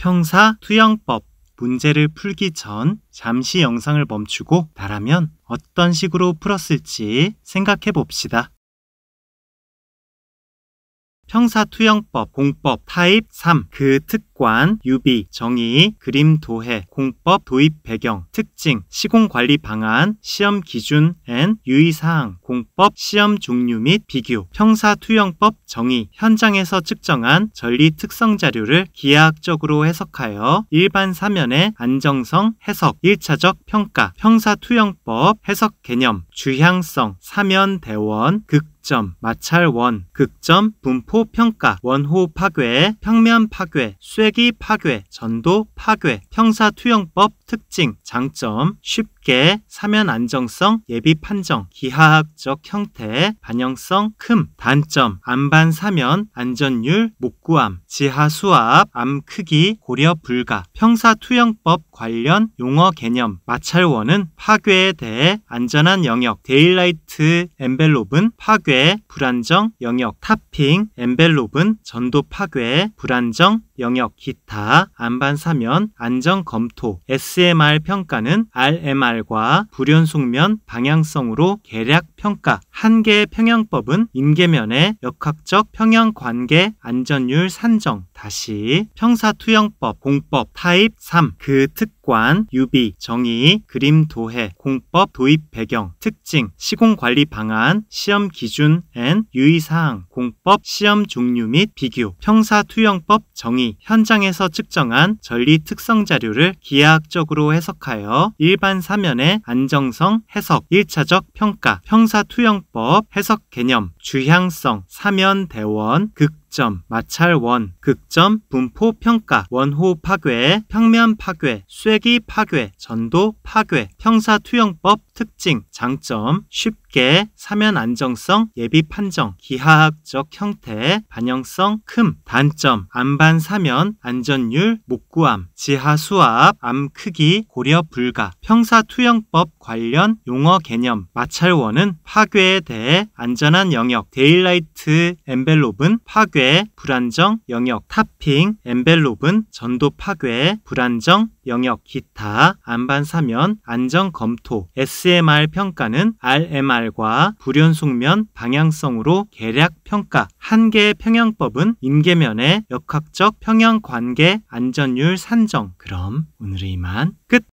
평사 투영법 문제를 풀기 전 잠시 영상을 멈추고 나라면 어떤 식으로 풀었을지 생각해 봅시다. 형사투영법, 공법, 타입 3, 그 특관, 유비, 정의, 그림 도해, 공법, 도입 배경, 특징, 시공관리 방안, 시험 기준 a n 유의사항, 공법, 시험 종류 및 비교, 형사투영법 정의, 현장에서 측정한 전리 특성 자료를 기하학적으로 해석하여 일반 사면의 안정성, 해석, 1차적 평가, 형사투영법, 해석 개념, 주향성, 사면 대원, 극 극점, 마찰원, 극점, 분포 평가, 원호 파괴, 평면 파괴, 쐐기 파괴, 전도 파괴, 평사 투영법 특징, 장점, 쉽게 사면 안정성, 예비 판정, 기하학적 형태, 반영성, 큼, 단점, 안반 사면, 안전율, 목구암, 지하 수압, 암 크기, 고려 불가, 평사 투영법 관련 용어 개념, 마찰원은 파괴에 대해 안전한 영역, 데일라이트 엠벨롭은 파괴, 불안정, 영역, 탑핑, 엠벨롭은 전도 파괴, 불안정, 영역, 기타, 안반 사면, 안전 검토, S SMR 평가는 RMR과 불연속면 방향성으로 계략 평가, 한계 평형법은 임계면의 역학적 평형 관계 안전율 산정, 다시 평사투영법 공법 타입 3 그 특관 유비 정의 그림 도해 공법 도입 배경 특징 시공 관리 방안 시험 기준 a n 유의 사항 공법 시험 종류 및 비교 평사투영법 정의 현장에서 측정한 전리 특성 자료를 기하학적으로 해석하여 일반 사면의 안정성 해석 1차적 평가 평사투영법 해석 개념 주향성 사면 대원 극 극점, 마찰원, 극점, 분포 평가, 원호 파괴, 평면 파괴, 쐐기 파괴, 전도 파괴, 평사 투영법 특징, 장점, 쉽 쉽게 사면 안정성, 예비 판정, 기하학적 형태, 반영성, 큼, 단점, 안반 사면, 안전율, 목구암, 지하 수압, 암 크기, 고려 불가, 평사 투영법 관련 용어 개념, 마찰원은 파괴에 대해 안전한 영역, 데일라이트 엠벨롭은 파괴, 불안정, 영역, 탑핑, 엠벨롭은 전도 파괴, 불안정, 영역 기타, 안반 사면, 안전 검토, SMR 평가는 RMR과 불연속면 방향성으로 계략 평가, 한계 평형법은 임계면의 역학적 평형 관계 안전율 산정. 그럼 오늘은 이만 끝!